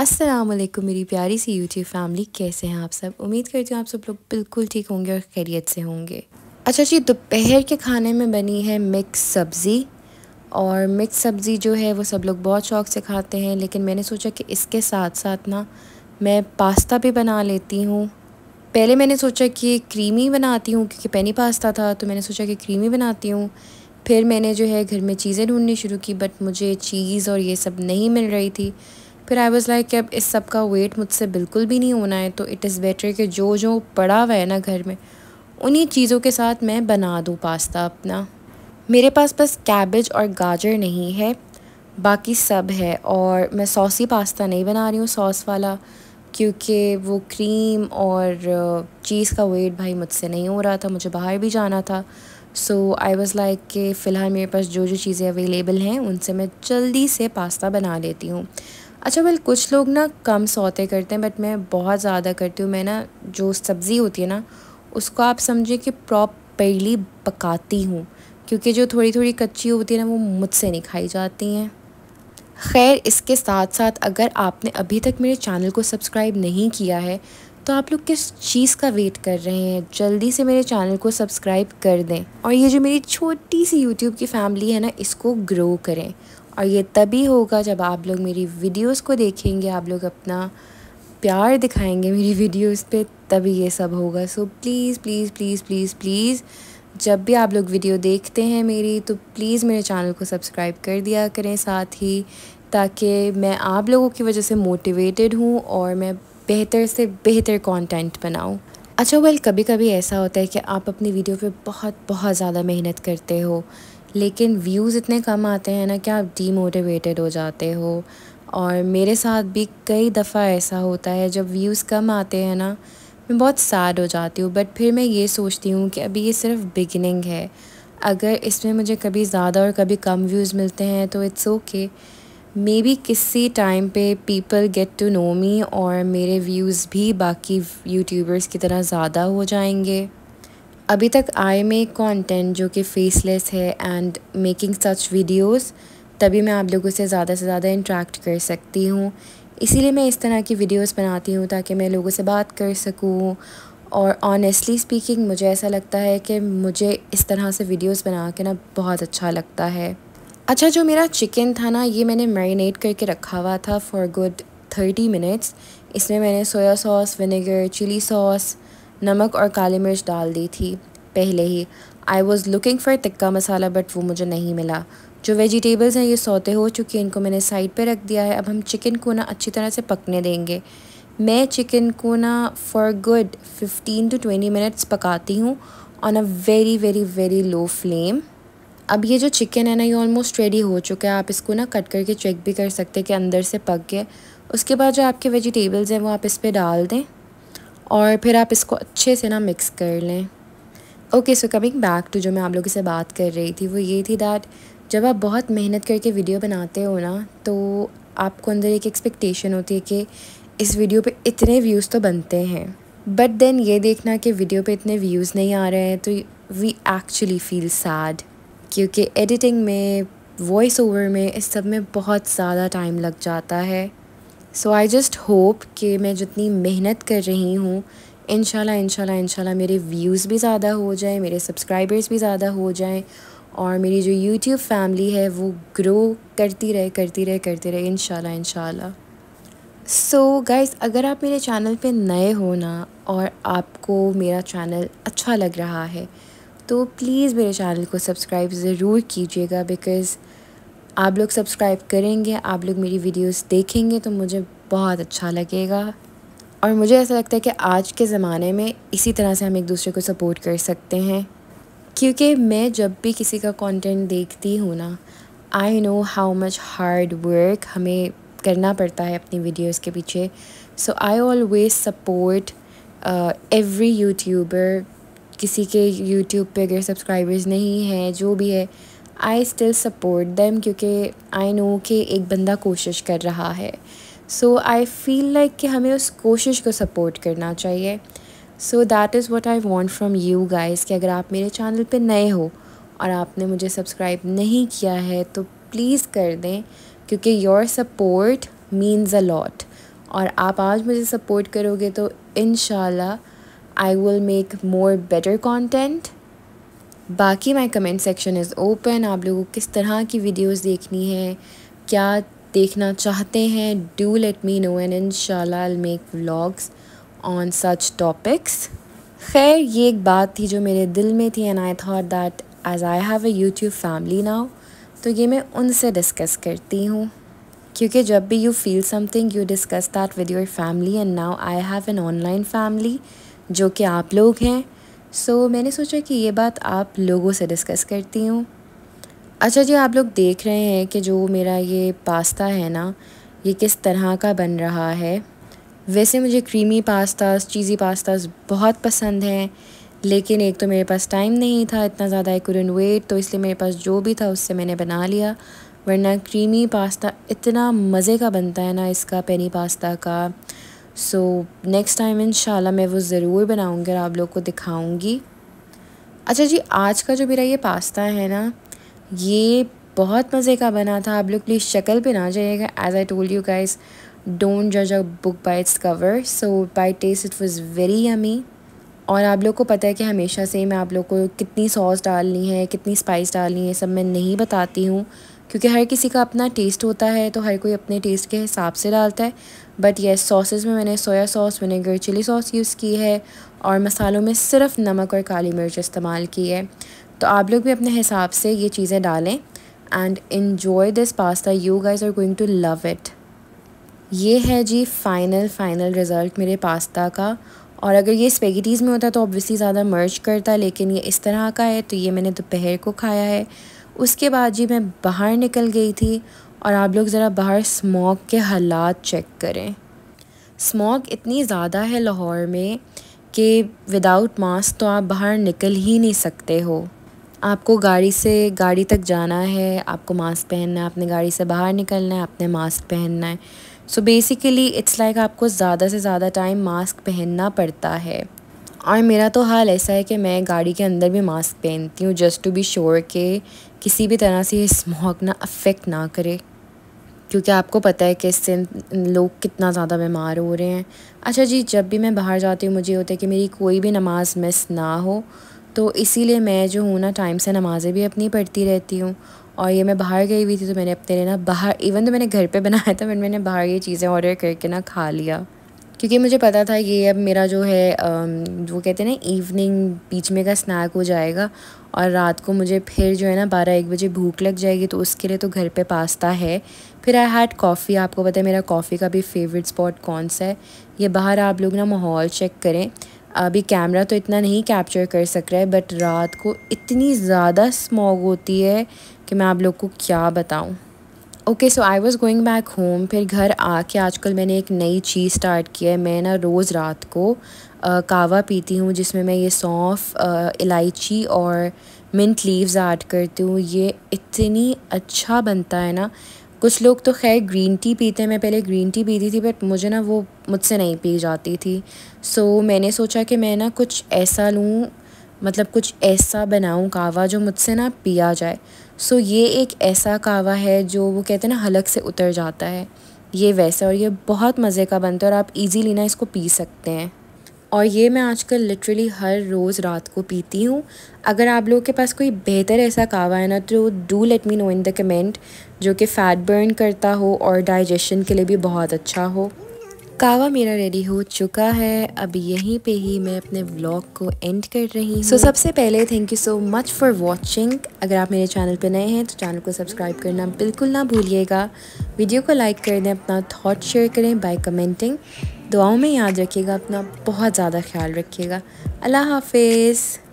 अस्सलाम वालेकुम मेरी प्यारी सी यूट्यूब फैमिली कैसे हैं आप सब उम्मीद करती हूँ आप सब लोग बिल्कुल ठीक होंगे और खैरियत से होंगे अच्छा जी दोपहर के खाने में बनी है मिक्स सब्ज़ी और मिक्स सब्ज़ी जो है वो सब लोग बहुत शौक से खाते हैं लेकिन मैंने सोचा कि इसके साथ साथ ना मैं पास्ता भी बना लेती हूँ पहले मैंने सोचा कि क्रीमी बनाती हूँ क्योंकि पैनी पास्ता था तो मैंने सोचा कि क्रीमी बनाती हूँ फिर मैंने जो है घर में चीज़ें ढूँढनी शुरू की बट मुझे चीज़ और ये सब नहीं मिल रही थी फिर आई वॉज़ लाइक कि अब इस सब का वेट मुझसे बिल्कुल भी नहीं होना है तो इट इज़ बेटर कि जो जो पड़ा हुआ है ना घर में उन्हीं चीज़ों के साथ मैं बना दूँ पास्ता अपना मेरे पास बस कैबेज और गाजर नहीं है बाकी सब है और मैं सॉसी पास्ता नहीं बना रही हूँ सॉस वाला क्योंकि वो क्रीम और चीज़ का वेट भाई मुझसे नहीं हो रहा था मुझे बाहर भी जाना था सो आई वॉज़ लाइक कि फ़िलहाल मेरे पास जो जो चीज़ें अवेलेबल हैं उनसे मैं जल्दी से पास्ता बना लेती हूँ अच्छा वेल कुछ लोग ना कम सौते करते हैं बट मैं बहुत ज़्यादा करती हूँ मैं ना जो सब्ज़ी होती है ना उसको आप समझिए कि प्रॉपरली पकाती हूँ क्योंकि जो थोड़ी थोड़ी कच्ची होती है ना वो मुझसे नहीं खाई जाती हैं खैर इसके साथ साथ अगर आपने अभी तक मेरे चैनल को सब्सक्राइब नहीं किया है तो आप लोग किस चीज़ का वेट कर रहे हैं जल्दी से मेरे चैनल को सब्सक्राइब कर दें और ये जो मेरी छोटी सी यूट्यूब की फैमिली है ना इसको ग्रो करें और ये तभी होगा जब आप लोग मेरी वीडियोस को देखेंगे आप लोग अपना प्यार दिखाएंगे मेरी वीडियोस पे तभी ये सब होगा so please please please please please जब भी आप लोग वीडियो देखते हैं मेरी तो प्लीज़ मेरे चैनल को सब्सक्राइब कर दिया करें साथ ही ताकि मैं आप लोगों की वजह से मोटिवेटेड हूँ और मैं बेहतर से बेहतर कंटेंट बनाऊँ अच्छा वेल कभी कभी ऐसा होता है कि आप अपनी वीडियो पे बहुत बहुत ज़्यादा मेहनत करते हो लेकिन व्यूज़ इतने कम आते हैं ना कि आप डीमोटिवेटेड हो जाते हो और मेरे साथ भी कई दफ़ा ऐसा होता है जब व्यूज़ कम आते हैं ना मैं बहुत सैड हो जाती हूँ बट फिर मैं ये सोचती हूँ कि अभी ये सिर्फ बिगिनिंग है अगर इसमें मुझे कभी ज़्यादा और कभी कम व्यूज़ मिलते हैं तो इट्स ओके मे बी किसी टाइम पे people get to know me और मेरे व्यूज़ भी बाकी यूट्यूबर्स की तरह ज़्यादा हो जाएंगे अभी तक आई मे कॉन्टेंट जो कि फेसलेस है एंड मेकिंग सच वीडियोज़ तभी मैं आप लोगों से ज़्यादा से ज़्यादा इंट्रैक्ट कर सकती हूँ इसीलिए मैं इस तरह की वीडियोस बनाती हूँ ताकि मैं लोगों से बात कर सकूँ और ऑनेस्टली स्पीकिंग मुझे ऐसा लगता है कि मुझे इस तरह से वीडियोस बना के ना बहुत अच्छा लगता है अच्छा जो मेरा चिकन था ना ये मैंने मैरिनेट करके रखा हुआ था फॉर गुड थर्टी मिनट्स इसमें मैंने soya sauce vinegar chilli sauce नमक और काली मिर्च डाल दी थी पहले ही I was looking for tikka masala but वो मुझे नहीं मिला जो वेजिटेबल्स हैं ये सौते हो चुके इनको मैंने साइड पर रख दिया है अब हम चिकन को ना अच्छी तरह से पकने देंगे मैं चिकन को ना for good fifteen to twenty minutes पकाती हूँ on a very very very low flame अब ये जो चिकन है ना ये ऑलमोस्ट रेडी हो चुका है आप इसको ना कट करके चेक भी कर सकते हैं कि अंदर से पक गए उसके बाद जो आपके वेजिटेबल्स हैं वो आप इस पर डाल दें और फिर आप इसको अच्छे से ना मिक्स कर लें okay so coming back to जो मैं आप लोगों से बात कर रही थी वो ये थी दैट जब आप बहुत मेहनत करके वीडियो बनाते हो ना तो आपको अंदर एक एक्सपेक्टेशन होती है कि इस वीडियो पे इतने व्यूज़ तो बनते हैं बट देन ये देखना कि वीडियो पे इतने व्यूज़ नहीं आ रहे हैं तो वी एक्चुअली फील सैड क्योंकि एडिटिंग में वॉइस ओवर में इस सब में बहुत ज़्यादा टाइम लग जाता है सो आई जस्ट होप कि मैं जितनी मेहनत कर रही हूँ इन शाला इन मेरे व्यूज़ भी ज़्यादा हो जाएँ मेरे सब्सक्राइबर्स भी ज़्यादा हो जाएँ और मेरी जो यूट्यूब फैमिली है वो ग्रो करती रहे करती रहे करती रहे इन शाला सो गाइज़ अगर आप मेरे चैनल पे नए हो ना और आपको मेरा चैनल अच्छा लग रहा है तो प्लीज़ मेरे चैनल को सब्सक्राइब ज़रूर कीजिएगा बिकॉज़ आप लोग सब्सक्राइब करेंगे आप लोग मेरी वीडियोस देखेंगे तो मुझे बहुत अच्छा लगेगा और मुझे ऐसा लगता है कि आज के ज़माने में इसी तरह से हम एक दूसरे को सपोर्ट कर सकते हैं क्योंकि मैं जब भी किसी का कंटेंट देखती हूँ ना I know how much hard work हमें करना पड़ता है अपनी वीडियोस के पीछे so I always support every YouTuber किसी के यूट्यूब पे अगर सब्सक्राइबर्स नहीं हैं जो भी है आई स्टिल सपोर्ट दैम क्योंकि आई नो कि एक बंदा कोशिश कर रहा है सो आई फील लाइक कि हमें उस कोशिश को सपोर्ट करना चाहिए so that is what I want from you guys कि अगर आप मेरे चैनल पर नए हो और आपने मुझे सब्सक्राइब नहीं किया है तो प्लीज़ कर दें क्योंकि your support means a lot और आप आज मुझे सपोर्ट करोगे तो in I will make more better content बाकी my comment section is open आप लोगों को किस तरह की वीडियोस देखनी है क्या देखना चाहते हैं do let me know and in I make vlogs on such topics खैर ये एक बात थी जो मेरे दिल में थी and I thought that as I have a YouTube family now तो ये मैं उनसे डिस्कस करती हूँ क्योंकि जब भी you feel something you discuss that with your family and now I have an online family जो कि आप लोग हैं सो so, मैंने सोचा कि ये बात आप लोगों से डिस्कस करती हूँ अच्छा जी आप लोग देख रहे हैं कि जो मेरा ये पास्ता है ना ये किस तरह का बन रहा है वैसे मुझे क्रीमी पास्ताज चीज़ी पास्ताज बहुत पसंद हैं लेकिन एक तो मेरे पास टाइम नहीं था इतना ज़्यादा एक वेट तो इसलिए मेरे पास जो भी था उससे मैंने बना लिया वरना क्रीमी पास्ता इतना मज़े का बनता है ना इसका पेनी पास्ता का सो नेक्स्ट टाइम इन मैं वो ज़रूर बनाऊँगी और आप लोग को दिखाऊँगी अच्छा जी आज का जो मेरा ये पास्ता है ना ये बहुत मज़े का बना था आप लोग प्लीज़ शक्ल पे ना जाइएगा as I told you guys don't जज a book by its cover so by taste it was very yummy और आप लोग को पता है कि हमेशा से मैं आप लोग को कितनी सॉस डालनी है कितनी स्पाइस डालनी है सब मैं नहीं बताती हूँ क्योंकि हर किसी का अपना टेस्ट होता है तो हर कोई अपने टेस्ट के हिसाब से डालता है बट ये सॉसेज़ में मैंने soya sauce vinegar chilli sauce use की है और मसालों में सिर्फ नमक और काली मिर्च इस्तेमाल की है तो आप लोग भी अपने हिसाब से ये चीज़ें डालें and enjoy this pasta you guys are going to love it ये है जी फाइनल फाइनल रिज़ल्ट मेरे पास्ता का और अगर ये स्पेगेटीज़ में होता तो ऑब्वियसली ज़्यादा मर्च करता लेकिन ये इस तरह का है तो ये मैंने दोपहर को खाया है उसके बाद जी मैं बाहर निकल गई थी और आप लोग ज़रा बाहर स्मॉग के हालात चेक करें स्मॉग इतनी ज़्यादा है लाहौर में कि विदाउट मास्क तो आप बाहर निकल ही नहीं सकते हो आपको गाड़ी से गाड़ी तक जाना है आपको मास्क पहनना है आपने गाड़ी से बाहर निकलना है आपने मास्क पहनना है सो बेसिकली इट्स लाइक आपको ज़्यादा से ज़्यादा टाइम मास्क पहनना पड़ता है और मेरा तो हाल ऐसा है कि मैं गाड़ी के अंदर भी मास्क पहनती हूँ जस्ट टू बी श्योर के किसी भी तरह से ये स्मॉग ना अफेक्ट ना करे क्योंकि आपको पता है कि इससे लोग कितना ज़्यादा बीमार हो रहे हैं अच्छा जी जब भी मैं बाहर जाती हूँ मुझे होता है कि मेरी कोई भी नमाज़ मिस ना हो तो इसीलिए मैं जो हूँ ना टाइम से नमाज़ें भी अपनी पढ़ती रहती हूँ और ये मैं बाहर गई हुई थी तो मैंने अपने लिए ना बाहर इवन तो मैंने घर पे बनाया था बट मैंने बाहर ये चीज़ें ऑर्डर करके ना खा लिया क्योंकि मुझे पता था ये अब मेरा जो है वो कहते हैं ना इवनिंग बीच में का स्नैक हो जाएगा और रात को मुझे फिर जो है ना बारह एक बजे भूख लग जाएगी तो उसके लिए तो घर पे पास्ता है फिर आई हैड कॉफ़ी आपको पता है मेरा कॉफ़ी का भी फेवरेट स्पॉट कौन सा है ये बाहर आप लोग ना माहौल चेक करें अभी कैमरा तो इतना नहीं कैप्चर कर सक रहा है बट रात को इतनी ज़्यादा स्मॉग होती है कि मैं आप लोग को क्या बताऊँ okay so I was going back home फिर घर आके आजकल मैंने एक नई चीज़ स्टार्ट की है मैं ना रोज़ रात को आ, कावा पीती हूँ जिसमें मैं ये सौंफ इलायची और मिंट लीव्स ऐड करती हूँ ये इतनी अच्छा बनता है ना कुछ लोग तो खैर ग्रीन टी पीते हैं मैं पहले ग्रीन टी पीती थी बट मुझे ना वो मुझसे नहीं पी जाती थी सो so, मैंने सोचा कि मैं ना कुछ ऐसा लूँ मतलब कुछ ऐसा बनाऊँ कावा जो मुझसे ना पिया जाए सो ये एक ऐसा कावा है जो वो कहते हैं ना हलक से उतर जाता है ये वैसा और ये बहुत मज़े का बनता है और आप इजीली ना इसको पी सकते हैं और ये मैं आजकल लिटरली हर रोज़ रात को पीती हूँ अगर आप लोगों के पास कोई बेहतर ऐसा कावा है ना तो do let me know in the comment जो कि फ़ैट बर्न करता हो और डाइजेशन के लिए भी बहुत अच्छा हो कावा मेरा रेडी हो चुका है अब यहीं पे ही मैं अपने व्लॉग को एंड कर रही हूँ सो so, सबसे पहले thank you so much for watching अगर आप मेरे चैनल पे नए हैं तो चैनल को सब्सक्राइब करना बिल्कुल ना भूलिएगा वीडियो को लाइक कर दें अपना थॉट शेयर करें बाय कमेंटिंग दुआओं में याद रखिएगा अपना बहुत ज़्यादा ख्याल रखिएगा अल्लाह हाफिज़